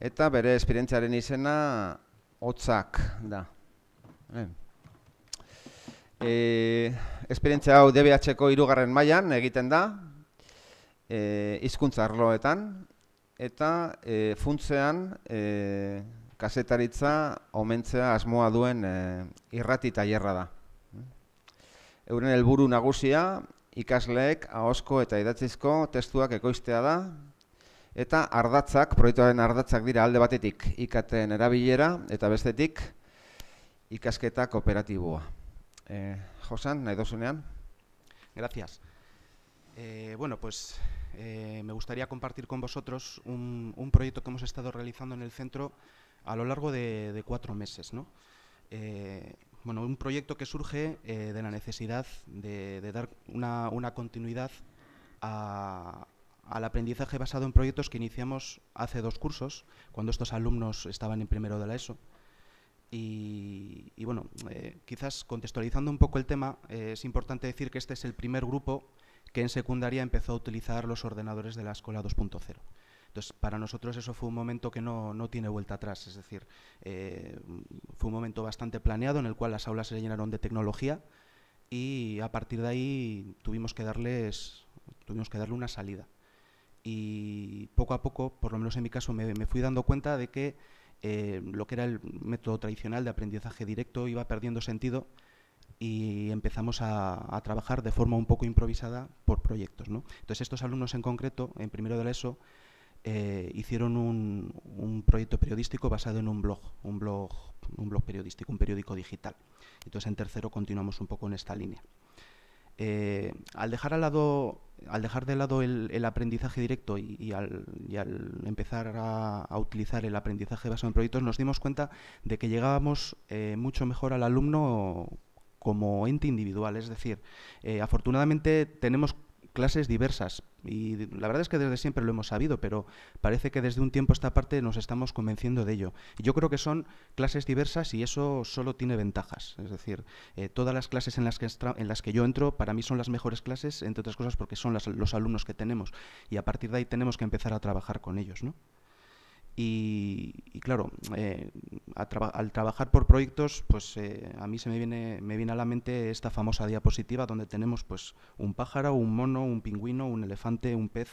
eta bere esperientziaren izena hotzak da. Eh. E, esperientzia hau DBH-eko irugarren mailan egiten da, e, izkuntza arloetan, eta e, funtzean e, kasetaritza omentzea asmoa duen e, irrati tailerra da. Euren helburu nagusia, ikasleek ahozko eta idatzizko testuak ekoiztea da, Eta ardatzak, proiektuaren ardatzak dira alde batetik ikaten erabilera eta bestetik ikasketa kooperatiboa. Eh, Josan, dos dozunean? Gracias. Eh, bueno, pues eh, me gustaría compartir con vosotros un, proyecto que hemos estado realizando en el centro a lo largo de, cuatro meses. ¿no? Eh, bueno, un proyecto que surge de la necesidad de, dar una continuidad a, al aprendizaje basado en proyectos que iniciamos hace dos cursos, cuando estos alumnos estaban en primero de la ESO. Y, bueno, eh, quizás contextualizando un poco el tema, eh, es importante decir que este es el primer grupo que en secundaria empezó a utilizar los ordenadores de la escuela 2.0. Entonces, para nosotros eso fue un momento que no, tiene vuelta atrás, es decir, eh, fue un momento bastante planeado en el cual las aulas se llenaron de tecnología y a partir de ahí tuvimos que darles, tuvimos que darle una salida y poco a poco, por lo menos en mi caso, me, fui dando cuenta de que eh, lo que era el método tradicional de aprendizaje directo iba perdiendo sentido y empezamos a, trabajar de forma un poco improvisada por proyectos. Entonces estos alumnos en concreto, en primero de la ESO, eh, hicieron un, un, proyecto periodístico basado en un blog, un blog, un blog periodístico, un periódico digital. Entonces en tercero continuamos un poco en esta línea. Eh, al dejar al lado al dejar de lado el, aprendizaje directo y, al, empezar a, utilizar el aprendizaje basado en proyectos, nos dimos cuenta de que llegábamos eh, mucho mejor al alumno como ente individual. Es decir, eh, afortunadamente tenemos clases diversas. Y la verdad es que desde siempre lo hemos sabido, pero parece que desde un tiempo esta parte nos estamos convenciendo de ello. Yo creo que son clases diversas y eso solo tiene ventajas. Es decir, eh, todas las clases en las, que en las que yo entro para mí son las mejores clases, entre otras cosas porque son los alumnos que tenemos. Y a partir de ahí tenemos que empezar a trabajar con ellos. ¿no? Y, claro, eh, al trabajar por proyectos, pues eh, a mí se me viene, me viene a la mente esta famosa diapositiva donde tenemos pues un pájaro, un mono, un pingüino, un elefante, un pez,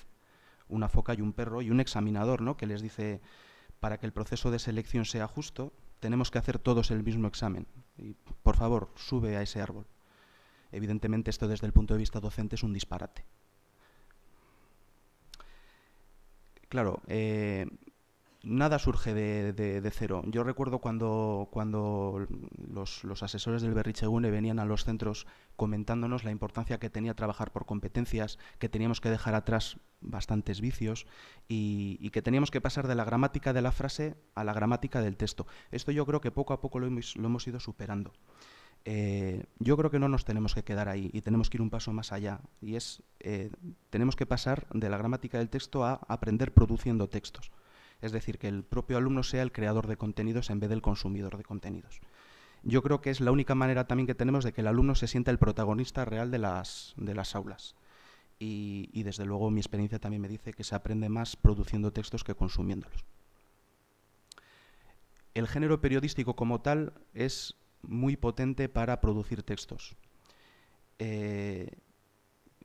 una foca y un perro y un examinador, Que les dice para que el proceso de selección sea justo, tenemos que hacer todos el mismo examen. Y por favor, sube a ese árbol. Evidentemente esto desde el punto de vista docente es un disparate. Claro, eh, nada surge de, cero. Yo recuerdo cuando, los, asesores del Berrichegune venían a los centros comentándonos la importancia que tenía trabajar por competencias, que teníamos que dejar atrás bastantes vicios y, que teníamos que pasar de la gramática de la frase a la gramática del texto. Esto yo creo que poco a poco lo hemos, ido superando. Eh, yo creo que no nos tenemos que quedar ahí y tenemos que ir un paso más allá. Y es, eh, tenemos que pasar de la gramática del texto a aprender produciendo textos. Es decir, que el propio alumno sea el creador de contenidos en vez del consumidor de contenidos. Yo creo que es la única manera también que tenemos de que el alumno se sienta el protagonista real de las, de las aulas. Y, desde luego mi experiencia también me dice que se aprende más produciendo textos que consumiéndolos. El género periodístico como tal es muy potente para producir textos. Eh,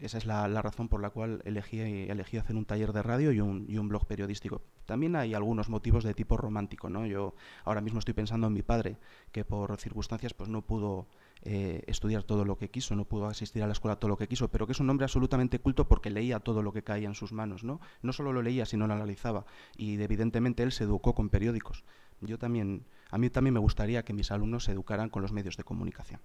esa es la, razón por la cual elegí, elegí hacer un taller de radio y un, blog periodístico. También hay algunos motivos de tipo romántico, ¿no? Yo ahora mismo estoy pensando en mi padre, que por circunstancias pues no pudo eh, estudiar todo lo que quiso, no pudo asistir a la escuela todo lo que quiso, pero que es un hombre absolutamente culto porque leía todo lo que caía en sus manos, ¿no? No solo lo leía, sino lo analizaba. Y evidentemente él se educó con periódicos. Yo también, a mí también me gustaría que mis alumnos se educaran con los medios de comunicación.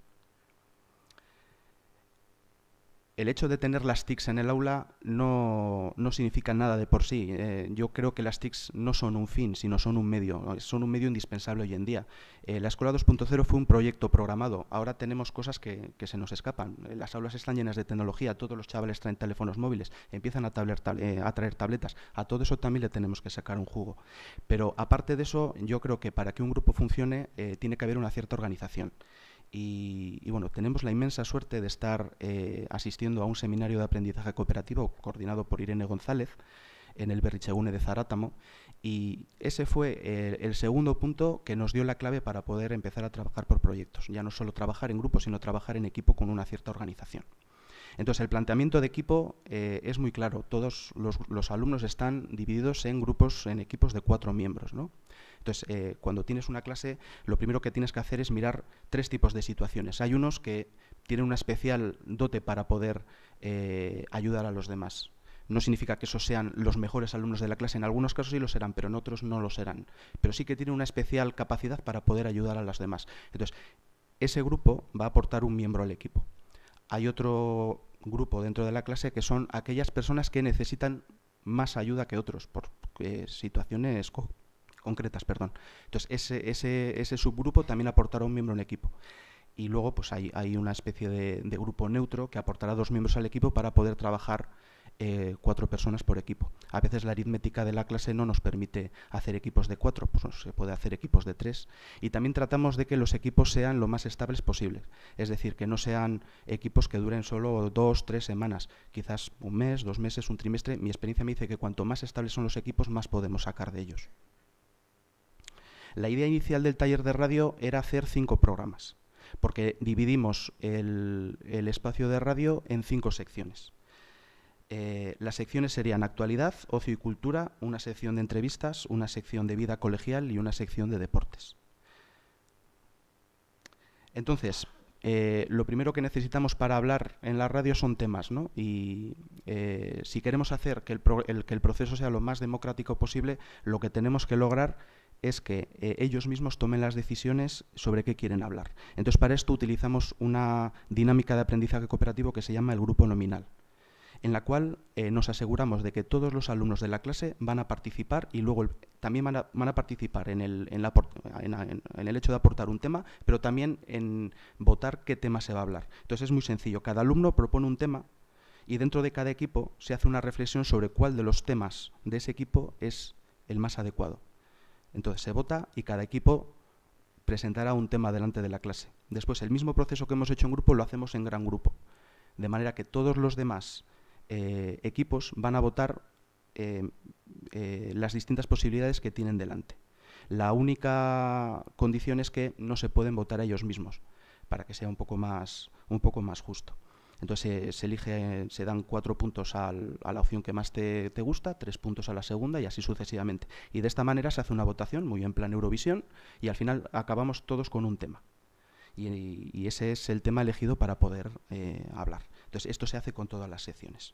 el hecho de tener las TICs en el aula no, significa nada de por sí. Eh, yo creo que las TICs no son un fin, sino son un medio, son un medio indispensable hoy en día. Eh, la Escuela 2.0 fue un proyecto programado, ahora tenemos cosas que, se nos escapan. Eh, las aulas están llenas de tecnología, todos los chavales traen teléfonos móviles, empiezan a, a traer tabletas. A todo eso también le tenemos que sacar un jugo. Pero aparte de eso, yo creo que para que un grupo funcione tiene que haber una cierta organización. Y, bueno, tenemos la inmensa suerte de estar eh, asistiendo a un seminario de aprendizaje cooperativo coordinado por Irene González en el Berrichegune de Zarátamo. Y ese fue el segundo punto que nos dio la clave para poder empezar a trabajar por proyectos. Ya no solo trabajar en grupo, sino trabajar en equipo con una cierta organización. Entonces, el planteamiento de equipo eh, es muy claro. Todos los, alumnos están divididos en grupos, en equipos de cuatro miembros. Entonces, eh, cuando tienes una clase, lo primero que tienes que hacer es mirar tres tipos de situaciones. Hay unos que tienen una especial dote para poder eh, ayudar a los demás. No significa que esos sean los mejores alumnos de la clase. En algunos casos sí lo serán, pero en otros no lo serán. Pero sí que tienen una especial capacidad para poder ayudar a los demás. Entonces, ese grupo va a aportar un miembro al equipo hay otro grupo dentro de la clase que son aquellas personas que necesitan más ayuda que otros por eh, situaciones concretas. Perdón. Entonces, ese, ese, ese, subgrupo también aportará un miembro en equipo. Y luego pues hay, hay una especie de, de grupo neutro que aportará dos miembros al equipo para poder trabajar eh, cuatro personas por equipo. A veces la aritmética de la clase no nos permite hacer equipos de cuatro, pues se puede hacer equipos de tres. Y también tratamos de que los equipos sean lo más estables posibles, es decir, que no sean equipos que duren solo dos, tres semanas, quizás un mes, dos meses, un trimestre. Mi experiencia me dice que cuanto más estables son los equipos, más podemos sacar de ellos. La idea inicial del taller de radio era hacer cinco programas, porque dividimos el espacio de radio en cinco secciones. Eh, las secciones serían actualidad, ocio y cultura, una sección de entrevistas, una sección de vida colegial y una sección de deportes. Entonces, eh, lo primero que necesitamos para hablar en la radio son temas, ¿no? Y eh, si queremos hacer que el, que el, proceso sea lo más democrático posible, lo que tenemos que lograr es que ellos mismos tomen las decisiones sobre qué quieren hablar. Entonces, para esto utilizamos una dinámica de aprendizaje cooperativo que se llama el grupo nominal en la cual eh, nos aseguramos de que todos los alumnos de la clase van a participar y luego también van a, participar en, el hecho de aportar un tema, pero también en votar qué tema se va a hablar. Entonces es muy sencillo, cada alumno propone un tema y dentro de cada equipo se hace una reflexión sobre cuál de los temas de ese equipo es el más adecuado. Entonces se vota y cada equipo presentará un tema delante de la clase. Después el mismo proceso que hemos hecho en grupo lo hacemos en gran grupo, de manera que todos los demás eh, equipos van a votar eh, eh, las distintas posibilidades que tienen delante. La única condición es que no se pueden votar ellos mismos, para que sea un poco más, un poco más justo. Entonces se elige, se dan cuatro puntos a la opción que más te, gusta, tres puntos a la segunda y así sucesivamente. Y de esta manera se hace una votación, muy en plan Eurovisión, y al final acabamos todos con un tema. Y, ese es el tema elegido para poder hablar. Entonces, esto se hace con todas las secciones.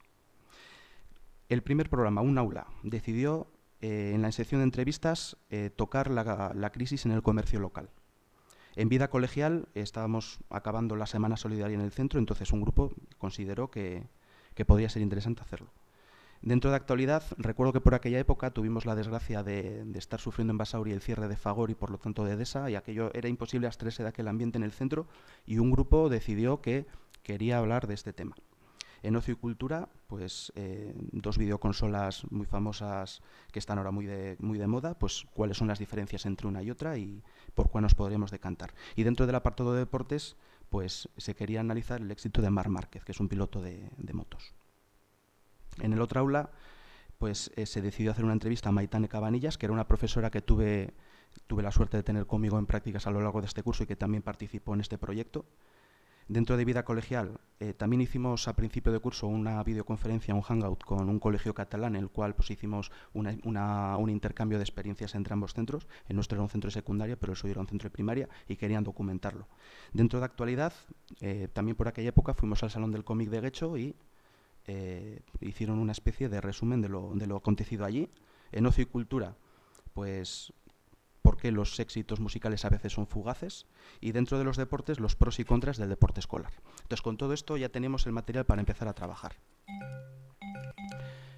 El primer programa, Un Aula, decidió eh, en la sección de entrevistas eh, tocar la, crisis en el comercio local. En vida colegial estábamos acabando la Semana Solidaria en el centro, entonces un grupo consideró que, podría ser interesante hacerlo. Dentro de actualidad, recuerdo que por aquella época tuvimos la desgracia de, estar sufriendo en Basauri el cierre de Fagor y por lo tanto de Edesa, y aquello era imposible abstraerse de aquel ambiente en el centro, y un grupo decidió que quería hablar de este tema. En ocio y cultura, pues eh, dos videoconsolas muy famosas que están ahora muy de, muy de moda, pues cuáles son las diferencias entre una y otra y por cuál nos podremos decantar. Y dentro del apartado de deportes, pues se quería analizar el éxito de Mar Márquez, que es un piloto de, motos. En el otro aula, pues eh, se decidió hacer una entrevista a Maitane Cabanillas, que era una profesora que tuve, tuve la suerte de tener conmigo en prácticas a lo largo de este curso y que también participó en este proyecto. Dentro de vida colegial, eh, también hicimos a principio de curso una videoconferencia, un hangout con un colegio catalán, en el cual pues, hicimos un intercambio de experiencias entre ambos centros. El nuestro era un centro de secundaria, pero el suyo era un centro de primaria y querían documentarlo. Dentro de actualidad, eh, también por aquella época fuimos al Salón del Cómic de Guecho y eh, hicieron una especie de resumen de lo, de lo acontecido allí. En ocio y cultura, pues que los éxitos musicales a veces son fugaces y dentro de los deportes los pros y contras del deporte escolar. Entonces con todo esto ya tenemos el material para empezar a trabajar.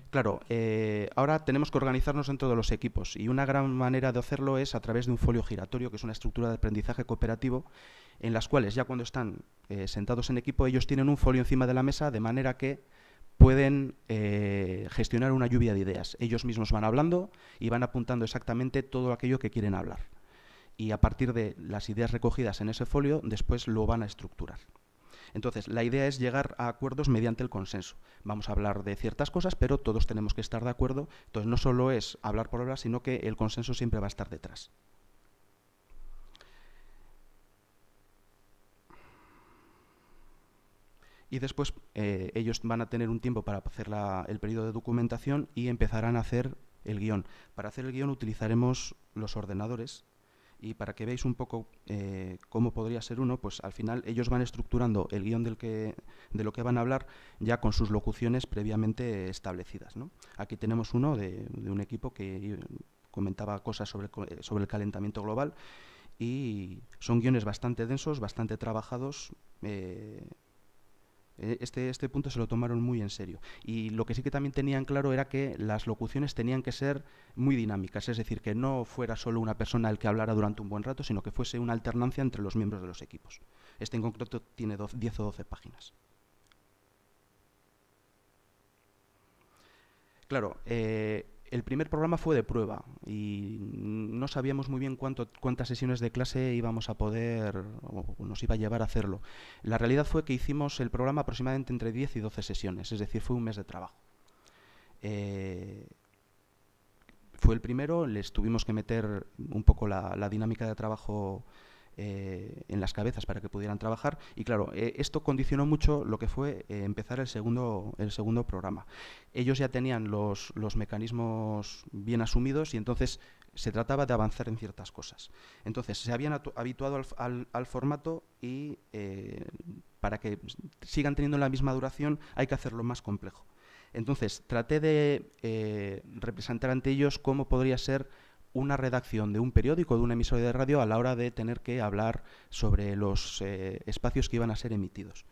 Claro, eh, ahora tenemos que organizarnos dentro de los equipos y una gran manera de hacerlo es a través de un folio giratorio, que es una estructura de aprendizaje cooperativo, en las cuales ya cuando están eh, sentados en equipo ellos tienen un folio encima de la mesa de manera que pueden eh, gestionar una lluvia de ideas. Ellos mismos van hablando y van apuntando exactamente todo aquello que quieren hablar. Y a partir de las ideas recogidas en ese folio, después lo van a estructurar. Entonces, la idea es llegar a acuerdos mediante el consenso. Vamos a hablar de ciertas cosas, pero todos tenemos que estar de acuerdo. Entonces, no solo es hablar por hablar, sino que el consenso siempre va a estar detrás. y después eh, ellos van a tener un tiempo para hacer el periodo de documentación y empezarán a hacer el guión. Para hacer el guión utilizaremos los ordenadores y para que veáis un poco eh, cómo podría ser uno, pues al final ellos van estructurando el guión del que, de lo que van a hablar ya con sus locuciones previamente establecidas. Aquí tenemos uno de, un equipo que comentaba cosas sobre, el calentamiento global y son guiones bastante densos, bastante trabajados, eh, eh, este, este, punto se lo tomaron muy en serio. Y lo que sí que también tenían claro era que las locuciones tenían que ser muy dinámicas, es decir, que no fuera solo una persona el que hablara durante un buen rato, sino que fuese una alternancia entre los miembros de los equipos. Este en concreto tiene 10 o 12 páginas. Claro, eh, el primer programa fue de prueba y no sabíamos muy bien cuántas sesiones de clase íbamos a poder o nos iba a llevar a hacerlo. La realidad fue que hicimos el programa aproximadamente entre 10 y 12 sesiones, es decir, fue un mes de trabajo. Eh, fue el primero, les tuvimos que meter un poco la, la dinámica de trabajo eh, en las cabezas para que pudieran trabajar. Y claro, eh, esto condicionó mucho lo que fue eh, empezar el segundo, el segundo programa. Ellos ya tenían los, mecanismos bien asumidos y entonces se trataba de avanzar en ciertas cosas. Entonces, se habían habituado al formato y para que sigan teniendo la misma duración hay que hacerlo más complejo. Entonces, traté de representar ante ellos cómo podría ser una redacción de un periódico, de una emisora de radio, a la hora de tener que hablar sobre los eh, espacios que iban a ser emitidos.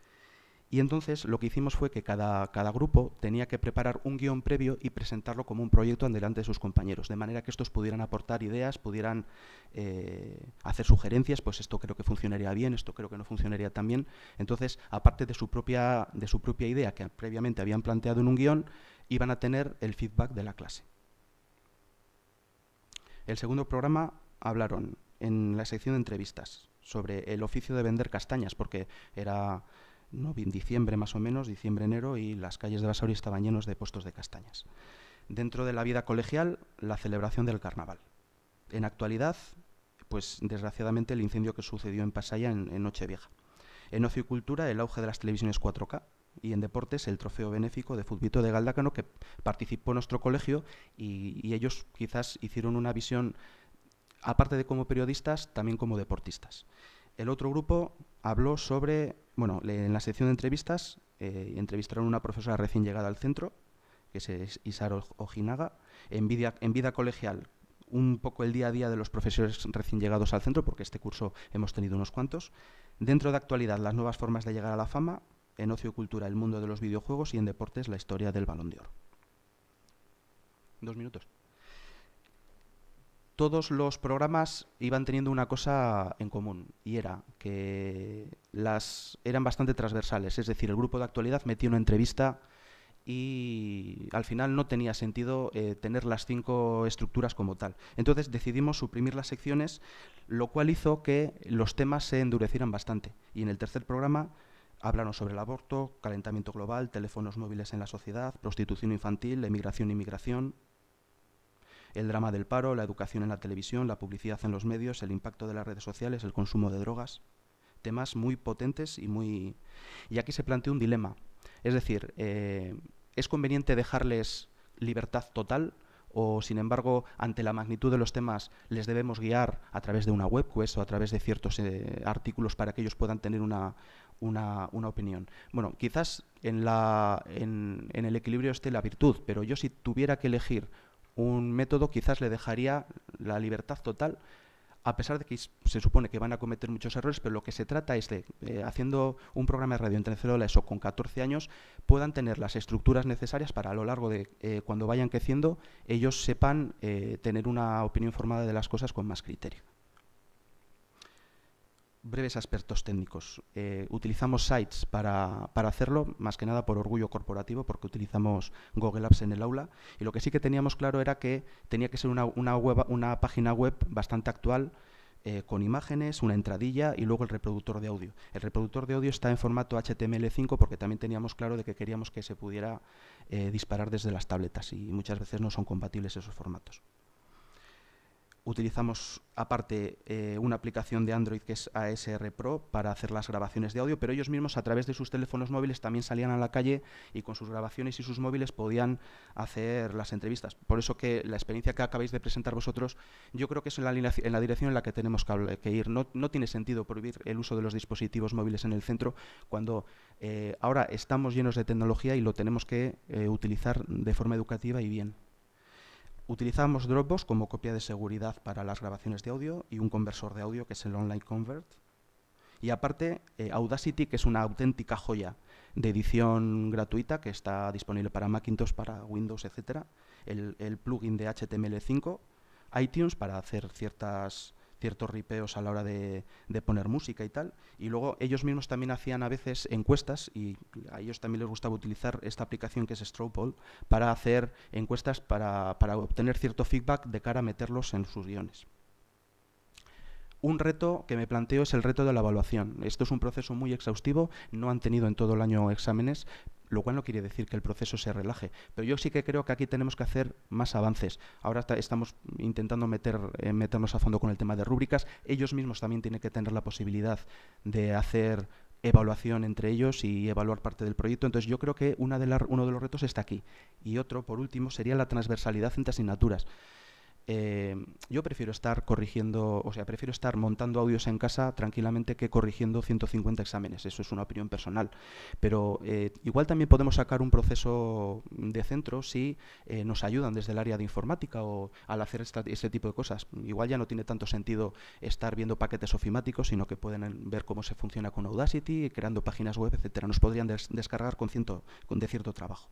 Y entonces lo que hicimos fue que cada, cada grupo tenía que preparar un guión previo y presentarlo como un proyecto delante de sus compañeros, de manera que estos pudieran aportar ideas, pudieran eh, hacer sugerencias, pues esto creo que funcionaría bien, esto creo que no funcionaría tan bien. Entonces, aparte de su propia, de su propia idea que previamente habían planteado en un guión, iban a tener el feedback de la clase. El segundo programa hablaron en la sección de entrevistas sobre el oficio de vender castañas, porque era diciembre más o menos, diciembre-enero, y las calles de Basauri estaban llenas de puestos de castañas. Dentro de la vida colegial, la celebración del carnaval. En actualidad, pues desgraciadamente el incendio que sucedió en Pasaya en, en Nochevieja. En ocio y cultura, el auge de las televisiones 4K, y en deportes el trofeo benéfico de Futbito de Galdácano que participó en nuestro colegio y, ellos quizás hicieron una visión, aparte de como periodistas, también como deportistas. El otro grupo habló sobre, bueno, en la sección de entrevistas eh, entrevistaron a una profesora recién llegada al centro, que es Isaro Ojinaga, en vida, en vida colegial un poco el día a día de los profesores recién llegados al centro, porque este curso hemos tenido unos cuantos. Dentro de actualidad, las nuevas formas de llegar a la fama, en Ocio y Cultura, el mundo de los videojuegos y en Deportes, la historia del balón de oro. Dos minutos. Todos los programas iban teniendo una cosa en común y era que las eran bastante transversales, es decir, el grupo de actualidad metió una entrevista y al final no tenía sentido eh, tener las cinco estructuras como tal. Entonces decidimos suprimir las secciones, lo cual hizo que los temas se endurecieran bastante. Y en el tercer programa Hablaron sobre el aborto, calentamiento global, teléfonos móviles en la sociedad, prostitución infantil, emigración y inmigración, el drama del paro, la educación en la televisión, la publicidad en los medios, el impacto de las redes sociales, el consumo de drogas, temas muy potentes y muy... Y aquí se plantea un dilema. Es decir, eh, ¿es conveniente dejarles libertad total o, sin embargo, ante la magnitud de los temas, les debemos guiar a través de una webquest o a través de ciertos eh, artículos para que ellos puedan tener una, una, opinión. Bueno, quizás en, la, en, el equilibrio esté la virtud, pero yo si tuviera que elegir un método, quizás le dejaría la libertad total a pesar de que se supone que van a cometer muchos errores, pero lo que se trata es de, eh, haciendo un programa de radio entre 0 o ESO con 14 años, puedan tener las estructuras necesarias para a lo largo de eh, cuando vayan creciendo, ellos sepan eh, tener una opinión formada de las cosas con más criterio breves aspectos técnicos. Eh, utilizamos Sites para, hacerlo, más que nada por orgullo corporativo, porque utilizamos Google Apps en el aula. Y lo que sí que teníamos claro era que tenía que ser una, una, página web bastante actual, eh, con imágenes, una entradilla y luego el reproductor de audio. El reproductor de audio está en formato HTML5 porque también teníamos claro de que queríamos que se pudiera eh, disparar desde las tabletas y muchas veces no son compatibles esos formatos utilizamos aparte eh, una aplicación de Android que es ASR Pro para hacer las grabaciones de audio, pero ellos mismos a través de sus teléfonos móviles también salían a la calle y con sus grabaciones y sus móviles podían hacer las entrevistas. Por eso que la experiencia que acabáis de presentar vosotros, yo creo que es en la, dirección en la que tenemos que, ir. No, tiene sentido prohibir el uso de los dispositivos móviles en el centro cuando eh, ahora estamos llenos de tecnología y lo tenemos que eh, utilizar de forma educativa y bien. Utilizamos Dropbox como copia de seguridad para las grabaciones de audio y un conversor de audio que es el Online Convert. Y aparte, eh, Audacity, que es una auténtica joya de edición gratuita que está disponible para Macintosh, para Windows, etc. El, el plugin de HTML5, iTunes para hacer ciertas ciertos ripeos a la hora de, poner música y tal. Y luego ellos mismos también hacían a veces encuestas y a ellos también les gustaba utilizar esta aplicación que es Strawpoll para hacer encuestas para, para obtener cierto feedback de cara a meterlos en sus guiones. Un reto que me planteo es el reto de la evaluación. Esto es un proceso muy exhaustivo, no han tenido en todo el año exámenes, lo cual no quiere decir que el proceso se relaje. Pero yo sí que creo que aquí tenemos que hacer más avances. Ahora estamos intentando meter, eh, meternos a fondo con el tema de rúbricas. Ellos mismos también tienen que tener la posibilidad de hacer evaluación entre ellos y evaluar parte del proyecto. Entonces yo creo que de uno de los retos está aquí. Y otro, por último, sería la transversalidad entre asignaturas. Eh, yo prefiero estar corrigiendo, o sea, prefiero estar montando audios en casa tranquilamente que corrigiendo 150 exámenes. Eso es una opinión personal. Pero eh, igual también podemos sacar un proceso de centro si eh, nos ayudan desde el área de informática o al hacer ese este tipo de cosas. Igual ya no tiene tanto sentido estar viendo paquetes ofimáticos, sino que pueden ver cómo se funciona con Audacity, creando páginas web, etcétera. Nos podrían descargar con, con de cierto trabajo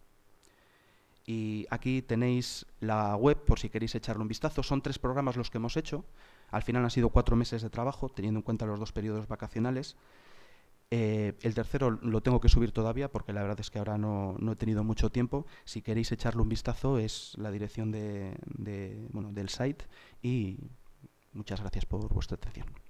y aquí tenéis la web por si queréis echarle un vistazo. Son tres programas los que hemos hecho. Al final han sido cuatro meses de trabajo, teniendo en cuenta los dos periodos vacacionales. Eh, el tercero lo tengo que subir todavía porque la verdad es que ahora no, he tenido mucho tiempo. Si queréis echarle un vistazo es la dirección del site y muchas gracias por vuestra atención.